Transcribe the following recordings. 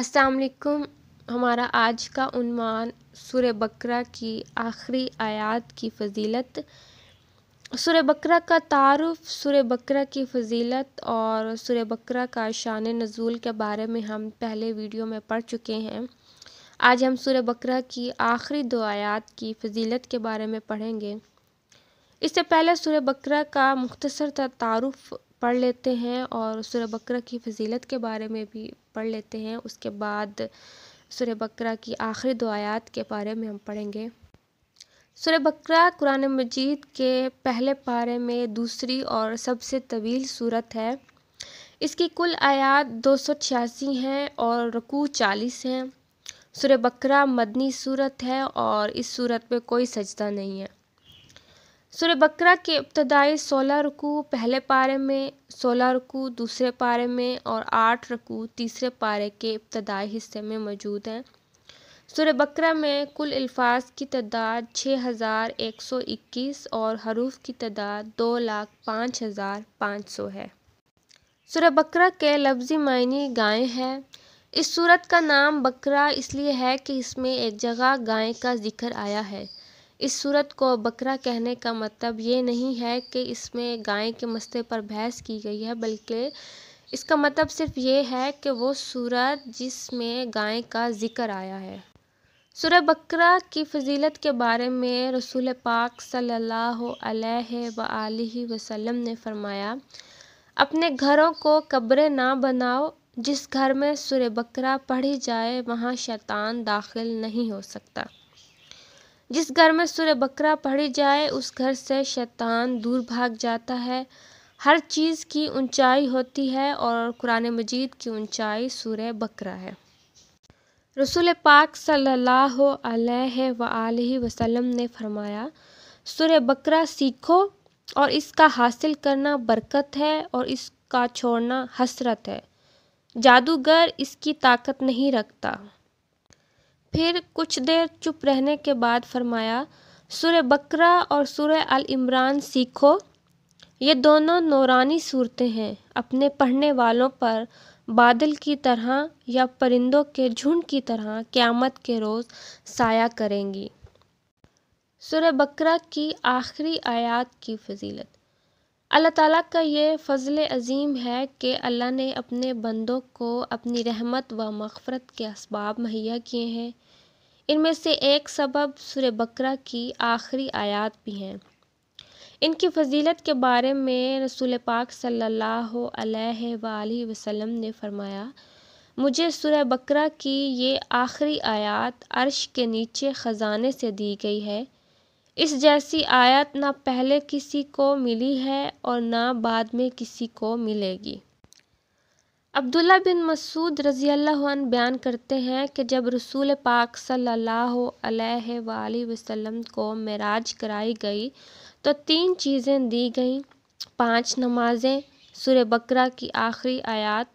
अस्सलाम वालेकुम हमारा आज का उन्वान सूर्य बकरा की आखिरी आयत की फजीलत सूर्य बकरा का तारफ़ सूर्य बकरा की फजीलत और सूर्य बकरा का शान नज़ूल के बारे में हम पहले वीडियो में पढ़ चुके हैं आज हम सूर्य बकरा की आखिरी दो आयत की फजीलत के बारे में पढ़ेंगे इससे पहले सूर्य बकरा का मुख्तसर तारफ़ पढ़ लेते हैं और सूर्य बकरा की फजीलत के बारे में भी पढ़ लेते हैं उसके बाद सूर्य बकरा की आखिरी दो आयात के बारे में हम पढ़ेंगे सूर्य बकरा कुरान मजीद के पहले पारे में दूसरी और सबसे तवील सूरत है इसकी कुल आयात दो सौ छियासी हैं और रकू चालीस हैं सूर्य बकरा मदनी सूरत है और इस सूरत में कोई सजदा नहीं है सुर बकरा के इब्तदाई सोलह रुकू पहले पारे में सोलह रुकू दूसरे पारे में और आठ रकू तीसरे पारे के इब्तदाई हिस्से में मौजूद हैं सुर बकरा में कुल अल्फाज की तादाद छः हज़ार एक सौ इक्कीस और हरूफ की तादाद दो लाख पाँच हज़ार पाँच सौ है सुर बकरा के लफ्ज़ी मायने गाय है इस सूरत का नाम बकरा इसलिए है कि इसमें एक जगह गाय का जिक्र आया है इस सूरत को बकरा कहने का मतलब ये नहीं है कि इसमें गाय के मसले पर बहस की गई है बल्कि इसका मतलब सिर्फ ये है कि वो सूरत जिसमें गाय का ज़िक्र आया है सूर्य बकरा की फजीलत के बारे में रसूल पाक सल्लल्लाहु अलैहि सल्ला वसल्लम ने फरमाया अपने घरों को कब्रें ना बनाओ जिस घर में सूर्य बकरा पढ़ी जाए वहाँ शैतान दाखिल नहीं हो सकता जिस घर में सूर्य बकरा पढ़ी जाए उस घर से शैतान दूर भाग जाता है हर चीज़ की ऊंचाई होती है और कुरान मजीद की ऊंचाई सूर्य बकरा है रसूल पाक सल्लल्लाहु अलैहि वसल्लम ने फरमाया सूर्य बकरा सीखो और इसका हासिल करना बरकत है और इसका छोड़ना हसरत है जादूगर इसकी ताकत नहीं रखता फिर कुछ देर चुप रहने के बाद फरमाया सूर्य बकरा और सूर्य अल इमरान सीखो ये दोनों नौरानी सूरतें हैं अपने पढ़ने वालों पर बादल की तरह या परिंदों के झुंड की तरह क़्यामत के रोज़ साया करेंगी सूर्य बकरा की आखिरी आयत की फजीलत अल्लाह ताला का ये फ़ज़ल अज़ीम है कि अल्लाह ने अपने बंदों को अपनी रहमत व मफ़रत के इसबाब मुहैया किए हैं इनमें से एक सबब सुर बकरा की आखिरी आयत भी हैं इनकी फजीलत के बारे में रसूल पाक सल्लल्लाहु अलैहि वसल्लम ने फरमाया मुझे सुर बकरा की ये आखिरी आयत अर्श के नीचे ख़जाने से दी गई है इस जैसी आयत ना पहले किसी को मिली है और ना बाद में किसी को मिलेगी अब्दुल्ला बिन मसूद रज़ी अल्लाह बयान करते हैं कि जब रसूल पाक सल्लल्लाहु अलैहि वसल्लम को मराज कराई गई तो तीन चीज़ें दी गईं पांच नमाज़ें सुर बकरा की आखिरी आयत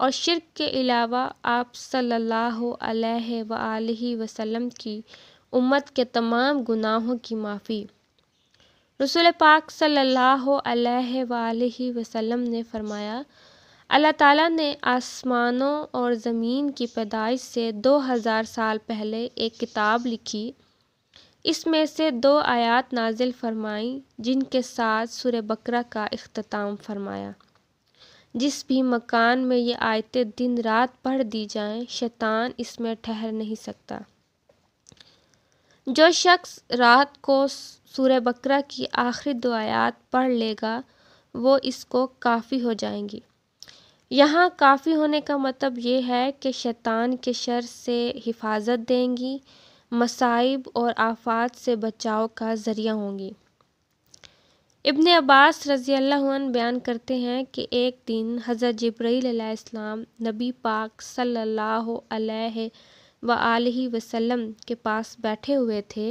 और शिरक के अलावा आप सल्लल्लाहु अलैहि वसल्लम की उम्मत के तमाम गुनाहों की माफ़ी रसूल पाक सल्लल्लाहु अलैहि वसल्लम ने फरमाया अल्लाह ताला ने आसमानों और ज़मीन की पैदाइश से 2000 साल पहले एक किताब लिखी इसमें से दो आयात नाजिल फरमाई जिनके साथ सुर बकरा का अख्ताम फरमाया जिस भी मकान में ये आयतें दिन रात पढ़ दी जाएं शैतान इसमें ठहर नहीं सकता जो शख्स रात को सूर्य बकरा की आखिरी दुआयात पढ़ लेगा वो इसको काफ़ी हो जाएंगी यहाँ काफ़ी होने का मतलब ये है कि शैतान के शर से हिफाजत देंगी मसाइब और आफात से बचाव का ज़रिया होंगी इबन अब्बास रज़ी अल्लाह बयान करते हैं कि एक दिन हज़रत जब्राईलम नबी पाक सल्लल्लाहु अलैहि व ही वसल्लम के पास बैठे हुए थे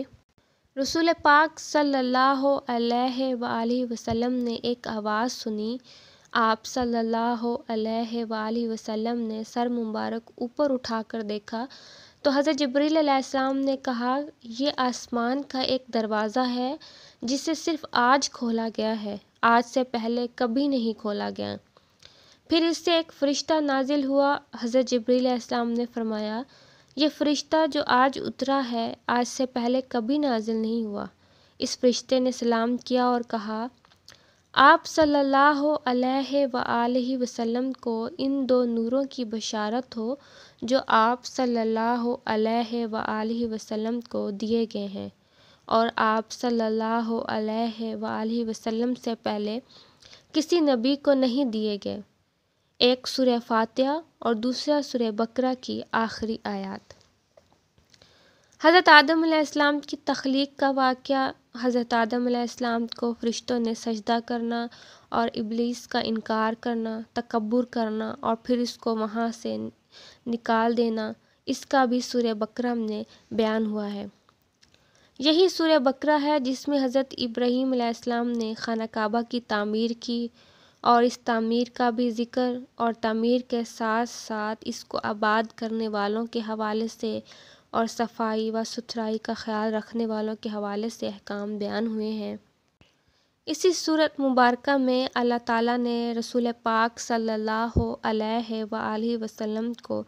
रसूल पाक सल्लल्लाहु अलैहि वसल्लम ने एक आवाज़ सुनी आप सल्लल्लाहु अलैहि वसल्लम ने सर मुबारक ऊपर उठाकर देखा तो हज़रत जबरील ने कहा यह आसमान का एक दरवाज़ा है जिसे सिर्फ आज खोला गया है आज से पहले कभी नहीं खोला गया फिर इससे एक फ़रिश्ता नाजिल हुआ हज़रत जबरील ने फरमाया यह फ़रिश्ता जो आज उतरा है आज से पहले कभी नाजिल नहीं हुआ इस फ़रिश्ते ने सलाम किया और कहा आप सल्लल्लाहु अलैहि व वसल्लम को इन दो नूरों की बशारत हो जो आप सल्लल्लाहु अलैहि व वसल्लम को दिए गए हैं और आप सल्लल्लाहु अलैहि व वसल्लम से पहले किसी नबी को नहीं दिए गए एक सूर्य फातह और दूसरा सूर्य बकरा की आखिरी आयात हज़रत आदम आदम्सम की तख्लीक का वाक़ हज़रत आदम आदम्सम को फ़रिश्तों ने सजदा करना और इबलीस का इनकार करना तकबर करना और फिर इसको वहाँ से निकाल देना इसका भी सूर्य बकरम ने बयान हुआ है यही सूर्य बकरा है जिसमें हज़रत इब्राहीम ने खाना काबा की तामीर की और इस तमीर का भी ज़िक्र और तमीर के साथ साथ इसको आबाद करने वालों के हवाले से और सफाई व सुथराई का ख्याल रखने वालों के हवाले से अहकाम बयान हुए हैं इसी सूरत मुबारक में अल्लाह ताला ने रसूल पाक सल्लल्लाहु अलैहि व वसल्लम को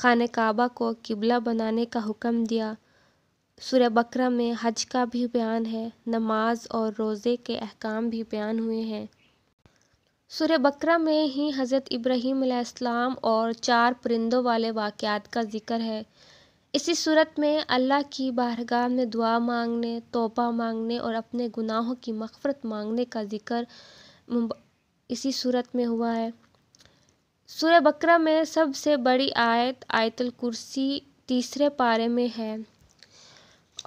खान काबा को किबला बनाने का हुक्म दिया सूर्य बकरा में हज का भी बयान है नमाज और रोज़े के अहकाम भी बयान हुए हैं सुर बकरा में ही हज़रत इब्राहीम अलैहिस्सलाम और चार परिंदों वाले वाक़ात का ज़िक्र है इसी सूरत में अल्लाह की बारगाह में दुआ मांगने तोबा मांगने और अपने गुनाहों की मफ़रत मांगने का ज़िक्र इसी सूरत में हुआ है सूर्य बकरा में सबसे बड़ी आयत आयतल कुर्सी तीसरे पारे में है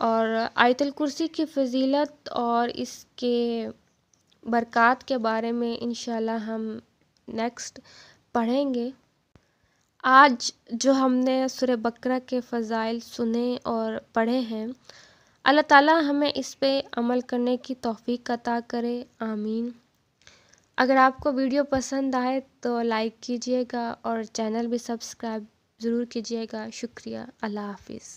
और आयतल कुर्सी की फजीलत और इसके बरक़ात के बारे में इन हम नेक्स्ट पढ़ेंगे आज जो हमने सुर बकरा के फ़ज़ाइल सुने और पढ़े हैं अल्लाह ताला हमें इस पे अमल करने की तौफीक अता करे आमीन अगर आपको वीडियो पसंद आए तो लाइक कीजिएगा और चैनल भी सब्सक्राइब ज़रूर कीजिएगा शुक्रिया अल्लाह हाफिज़